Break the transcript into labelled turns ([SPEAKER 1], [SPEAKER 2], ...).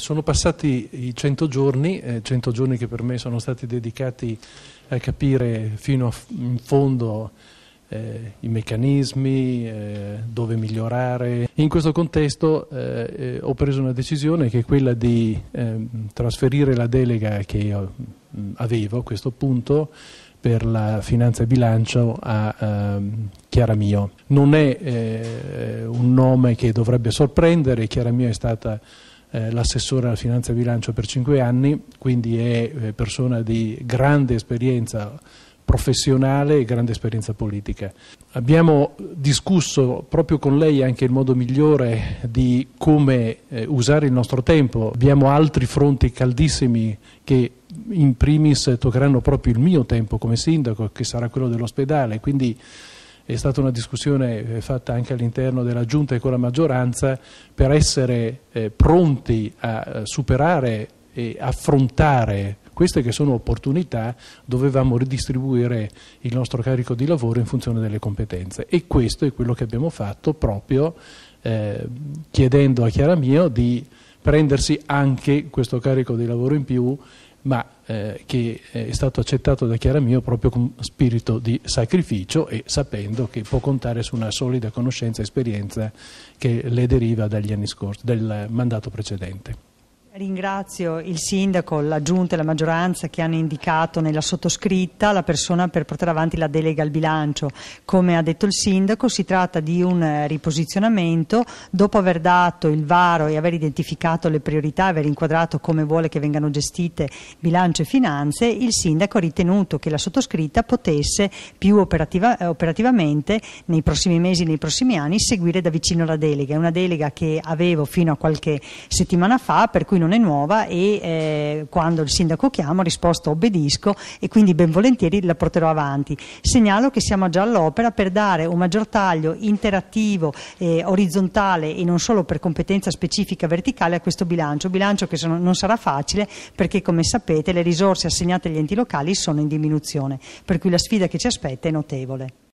[SPEAKER 1] Sono passati i 100 giorni, 100 eh, giorni che per me sono stati dedicati a capire fino in fondo eh, i meccanismi, eh, dove migliorare. In questo contesto ho preso una decisione che è quella di ehm, trasferire la delega che avevo a questo punto per la finanza e bilancio a ehm, Chiara Mio. Non è un nome che dovrebbe sorprendere, Chiara Mio è stata eh, l'assessore alla finanza e bilancio per cinque anni, quindi è eh, persona di grande esperienza professionale e grande esperienza politica. Abbiamo discusso proprio con lei anche il modo migliore di come eh, usare il nostro tempo. Abbiamo altri fronti caldissimi che in primis toccheranno proprio il mio tempo come sindaco, che sarà quello dell'ospedale, quindi è stata una discussione eh, fatta anche all'interno della Giunta e con la maggioranza per essere eh, pronti a eh, superare e affrontare queste che sono opportunità, dovevamo ridistribuire il nostro carico di lavoro in funzione delle competenze e questo è quello che abbiamo fatto proprio eh, chiedendo a Chiaramio di prendersi anche questo carico di lavoro in più ma eh, che è stato accettato da Chiara Mio proprio con spirito di sacrificio e sapendo che può contare su una solida conoscenza e esperienza che le deriva dagli anni scorsi, del mandato precedente.
[SPEAKER 2] Ringrazio il sindaco, la giunta e la maggioranza che hanno indicato nella sottoscritta la persona per portare avanti la delega al bilancio. Come ha detto il sindaco si tratta di un eh, riposizionamento dopo aver dato il varo e aver identificato le priorità, aver inquadrato come vuole che vengano gestite bilancio e finanze, il sindaco ha ritenuto che la sottoscritta potesse più operativa, eh, operativamente nei prossimi mesi, nei prossimi anni seguire da vicino la delega. È una delega che avevo fino a qualche settimana fa per cui non è nuova e eh, quando il sindaco chiama ho risposto obbedisco e quindi ben volentieri la porterò avanti. Segnalo che siamo già all'opera per dare un maggior taglio interattivo, eh, orizzontale e non solo per competenza specifica verticale a questo bilancio, bilancio che sono, non sarà facile perché come sapete le risorse assegnate agli enti locali sono in diminuzione, per cui la sfida che ci aspetta è notevole.